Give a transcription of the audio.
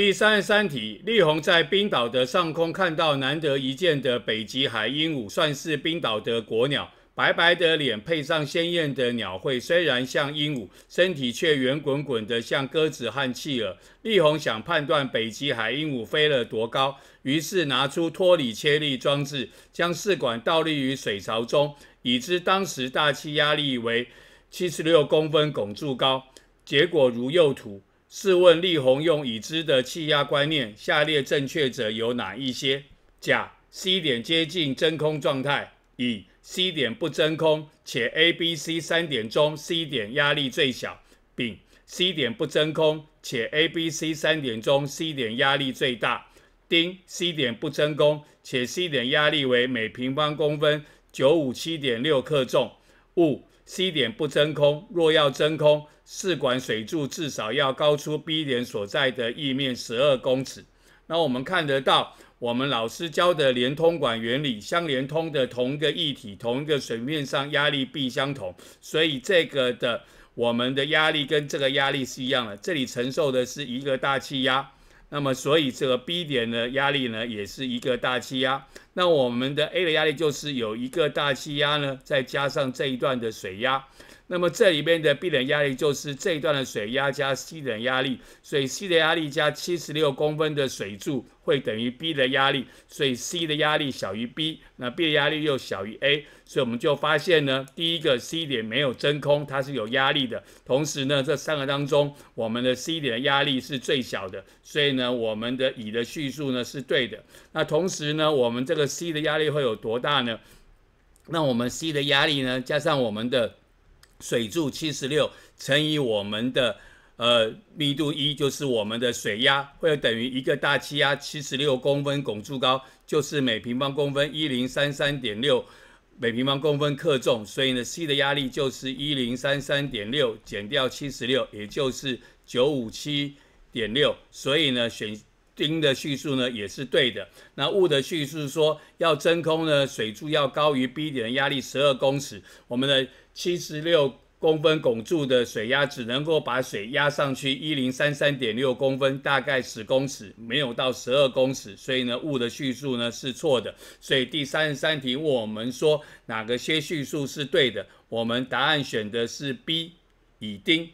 第三十三题，力宏在冰岛的上空看到难得一见的北极海鹦鹉，算是冰岛的国鸟。白白的脸配上鲜艳的鸟喙，虽然像鹦鹉，身体却圆滚滚的像鸽子和企鹅。力宏想判断北极海鹦鹉飞了多高，于是拿出托里切利装置，将试管倒立于水槽中，已知当时大气压力为七十六公分汞柱高，结果如右图。试问立鸿用已知的气压观念，下列正确者有哪一些？甲，c 点接近真空状态；乙，c 点不真空且 a、b、c 三点中 c 点压力最小；丙，c 点不真空且 a、b、c 三点中 c 点压力最大；丁，c 点不真空且 c 点压力为每平方公分九五七点六克重。五 C 点不真空，若要真空，试管水柱至少要高出 B 点所在的液面十二公尺。那我们看得到，我们老师教的连通管原理，相连通的同一个液体、同一个水面上压力必相同。所以这个的我们的压力跟这个压力是一样的，这里承受的是一个大气压。那么所以这个 B 点的压力呢也是一个大气压。那我们的 A 的压力就是有一个大气压呢，再加上这一段的水压，那么这里面的 B 点压力就是这一段的水压加 C 点压力，所以 C 的压力加七十六公分的水柱会等于 B 的压力，所以 C 的压力小于 B，那 B 的压力又小于 A，所以我们就发现呢，第一个 C 点没有真空，它是有压力的，同时呢，这三个当中我们的 C 点的压力是最小的，所以呢，我们的乙的叙述呢是对的，那同时呢，我们这个。C 的压力会有多大呢？那我们 C 的压力呢？加上我们的水柱七十六乘以我们的呃密度一，就是我们的水压，会等于一个大气压七十六公分汞柱高，就是每平方公分一零三三点六每平方公分克重。所以呢，C 的压力就是一零三三点六减掉七十六，也就是九五七点六。所以呢，选。丁的叙述呢也是对的，那戊的叙述说要真空呢，水柱要高于 B 点的压力十二公尺，我们的七十六公分汞柱的水压只能够把水压上去一零三三点六公分，大概十公尺，没有到十二公尺，所以呢戊的叙述呢是错的，所以第三十三题问我们说哪个些叙述是对的，我们答案选的是 B，乙丁。